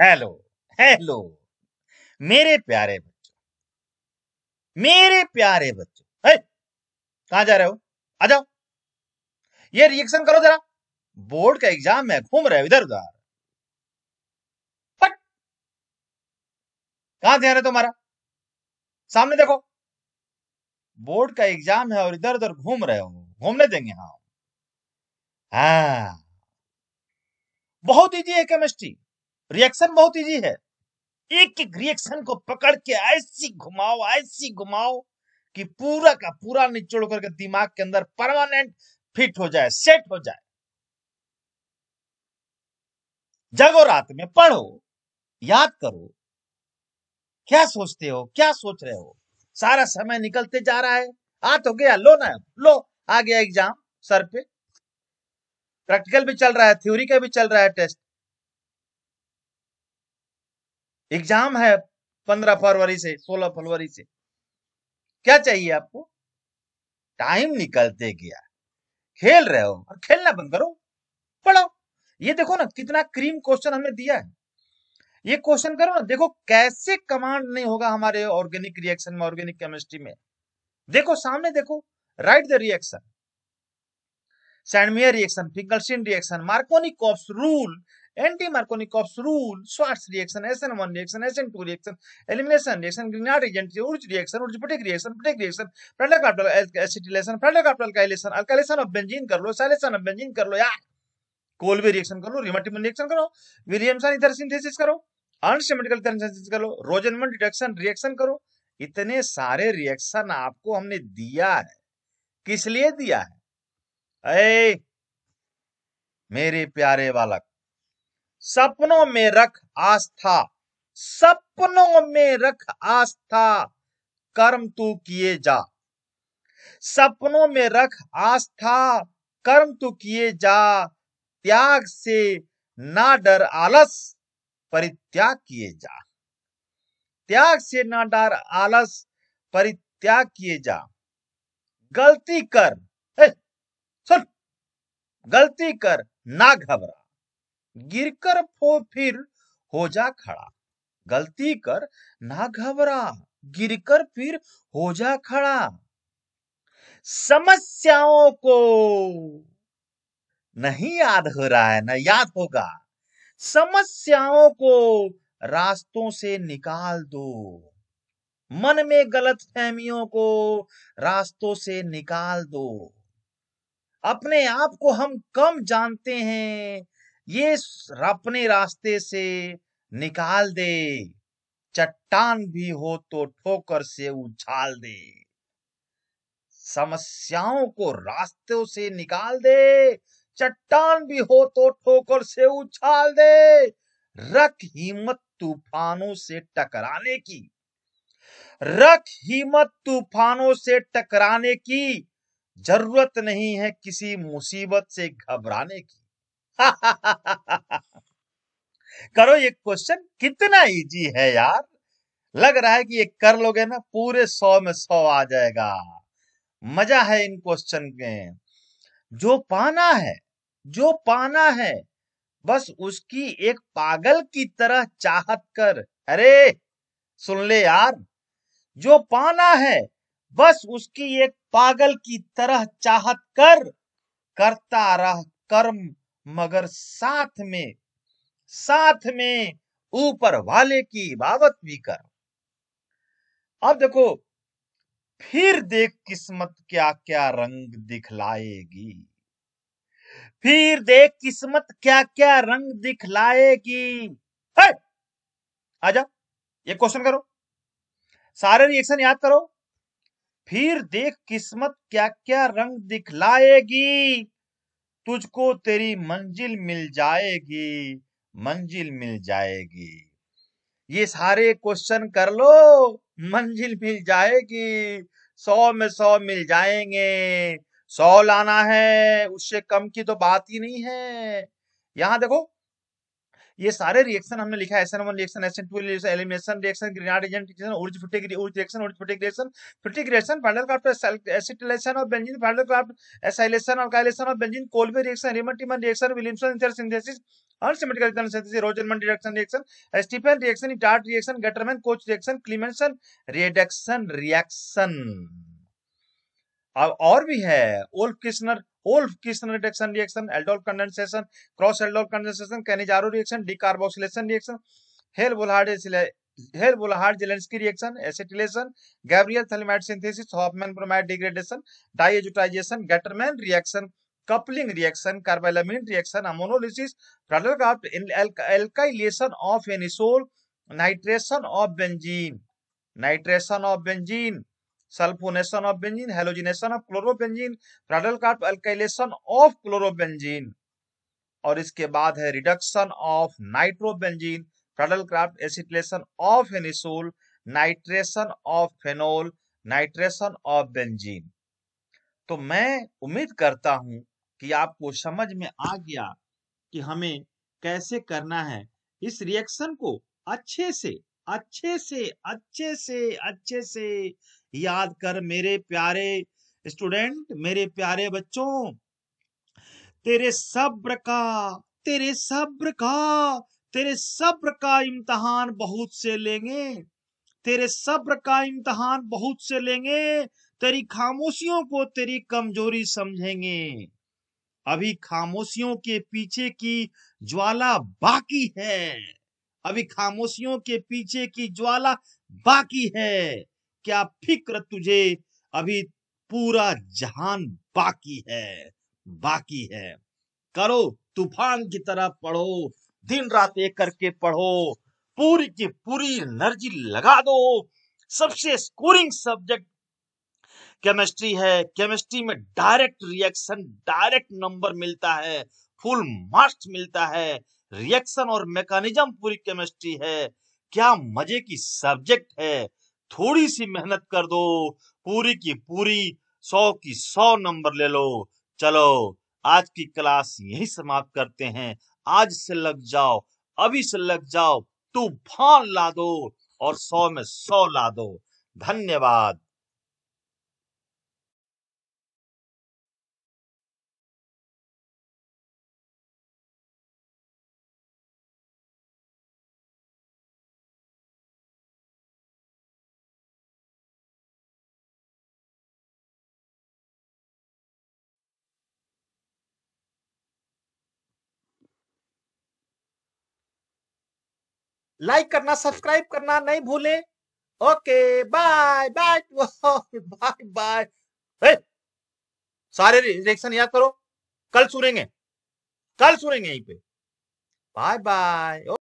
hello hello मेरे प्यारे बच्चों मेरे प्यारे बच्चों कहा जा रहे हो आ जाओ ये रिएक्शन करो जरा बोर्ड का एग्जाम है घूम रहे हो इधर उधर कहां कहा ध्यान है तुम्हारा सामने देखो बोर्ड का एग्जाम है और इधर उधर घूम रहे हो घूमने देंगे हाँ हाँ बहुत ईजी है केमिस्ट्री रिएक्शन बहुत ईजी है एक एक रिएक्शन को पकड़ के ऐसी घुमाओ ऐसी घुमाओ कि पूरा का पूरा निचोड़ करके दिमाग के अंदर परमानेंट फिट हो जाए सेट हो जाए जगो रात में पढ़ो याद करो क्या सोचते हो क्या सोच रहे हो सारा समय निकलते जा रहा है आ तो गया लो ना लो आ गया एग्जाम सर पे प्रैक्टिकल भी चल रहा है थ्योरी का भी चल रहा है टेस्ट एग्जाम है पंद्रह फरवरी से सोलह फरवरी से क्या चाहिए आपको टाइम निकलते गया खेल रहे हो और खेलना बंद करो पढ़ो ये देखो ना कितना क्रीम क्वेश्चन हमने दिया है ये क्वेश्चन करो ना देखो कैसे कमांड नहीं होगा हमारे ऑर्गेनिक रिएक्शन में ऑर्गेनिक केमिस्ट्री में देखो सामने देखो right the reaction Sandmeyer reaction Finkelstein reaction Markovnikov rule anti Markovnikov of rule Swarts reaction S N one reaction S N two reaction elimination reaction Grignard reagent Wurtz reaction Wurtz Wurtz Fittig reaction Fittig reaction Friedel Crafts acetylation Friedel Crafts alkylation alkylation of benzene कर लो साइलेशन of benzene कर लो यार Kolbe reaction कर लो Reimer Tiemann reaction करो Williamson इधर synthesis करो unsymmetrical synthesis करो लो रोजनमन डिडक्शन रिएक्शन करो इतने सारे रिएक्शन आपको हमने दिया है किस लिए दिया है ए मेरे प्यारे बालक सपनों में रख आस्था सपनों में रख आस्था कर्म तू किए जा सपनों में रख आस्था कर्म तू किए जा त्याग से ना डर आलस परित्याग किए जा त्याग से ना डर आलस परित्याग किए जा गलती कर सुन गलती कर ना घबरा गिरकर फो फिर हो जा खड़ा गलती कर ना घबरा गिरकर फिर हो जा खड़ा समस्याओं को नहीं याद हो रहा है ना याद होगा समस्याओं को रास्तों से निकाल दो मन में गलत फहमियों को रास्तों से निकाल दो अपने आप को हम कम जानते हैं ये अपने रास्ते से निकाल दे चट्टान भी हो तो ठोकर से उछाल दे समस्याओं को रास्तों से निकाल दे चट्टान भी हो तो ठोकर से उछाल दे रख हिम्मत तूफानों से टकराने की रख हिम्मत तूफानों से टकराने की जरूरत नहीं है किसी मुसीबत से घबराने की करो ये क्वेश्चन कितना इजी है यार लग रहा है कि ये कर लोगे ना पूरे सौ में सौ आ जाएगा मजा है इन क्वेश्चन में जो पाना है जो पाना है बस उसकी एक पागल की तरह चाहत कर अरे सुन ले यार जो पाना है बस उसकी एक पागल की तरह चाहत कर करता रह कर्म मगर साथ में साथ में ऊपर वाले की इबादत भी कर अब देखो फिर देख किस्मत क्या क्या रंग दिखलाएगी फिर देख किस्मत क्या क्या रंग दिखलाएगी है आजा ये क्वेश्चन करो सारे रिएक्शन याद करो फिर देख किस्मत क्या क्या रंग दिखलाएगी तुझको तेरी मंजिल मिल जाएगी मंजिल मिल जाएगी ये सारे क्वेश्चन कर लो मंजिल मिल जाएगी सौ में सौ मिल जाएंगे सौ लाना है उससे कम की तो बात ही नहीं है यहां देखो ये सारे रिएक्शन हमने लिखा है SN one reaction S N two reaction elimination reaction Grignard agent reaction Wurtz Fittig Wurtz reaction Wurtz Fittig reaction Fittig reaction Friedel Crafts acetylation और benzene Friedel Crafts acylation alkylation और benzene Kolbe reaction Reimer Tiemann reaction Williamson ether synthesis unsymmetrical reaction synthesis Rosenmund reaction reaction Stephen reaction Etard reaction Gattermann Koch reaction Clemmensen reduction reaction अब और भी है Wolff Kishner Wolff Kishner reduction reaction aldol condensation cross aldol condensation Cannizzaro reaction decarboxylation reaction Hell Volhard Hell Volhard Zelinsky reaction acetylation Gabriel phthalimide synthesis Hoffmann bromide degradation diazotization Gattermann reaction coupling reaction carbylamine reaction ammonolysis product of alkylation of anisole, nitration of benzene, nitration of benzene, sulphonation of benzene halogenation of chlorobenzene Friedel Crafts alkylation of chlorobenzene और इसके बाद है reduction of nitrobenzene Friedel Crafts acetylation of anisole nitration of phenol nitration of benzene तो मैं उम्मीद करता हूं कि आपको समझ में आ गया कि हमें कैसे करना है इस रिएक्शन को अच्छे से अच्छे से अच्छे से अच्छे से याद कर मेरे प्यारे स्टूडेंट मेरे प्यारे बच्चों तेरे सब्र का तेरे सब्र का तेरे सब्र का इम्तहान बहुत से लेंगे तेरे सब्र का इम्तहान बहुत से लेंगे तेरी खामोशियों को तेरी कमजोरी समझेंगे अभी खामोशियों के पीछे की ज्वाला बाकी है अभी खामोशियों के पीछे की ज्वाला बाकी है क्या फिक्र तुझे अभी पूरा जहान बाकी है बाकी है करो तूफान की तरह पढ़ो दिन रात एक करके पढ़ो पूरी की पूरी एनर्जी लगा दो सबसे स्कोरिंग सब्जेक्ट केमिस्ट्री है केमिस्ट्री में डायरेक्ट रिएक्शन डायरेक्ट नंबर मिलता है फुल मार्क्स मिलता है रिएक्शन और मैकेनिज्म पूरी केमिस्ट्री है क्या मजे की सब्जेक्ट है थोड़ी सी मेहनत कर दो पूरी की पूरी सौ की सौ नंबर ले लो चलो आज की क्लास यही समाप्त करते हैं आज से लग जाओ अभी से लग जाओ तू तूफान ला दो और सौ में सौ ला दो धन्यवाद लाइक करना सब्सक्राइब करना नहीं भूले okay bye bye bye bye सारे रिएक्शन याद करो कल सुनेंगे कल सुनेंगे यहीं पे बाय बाय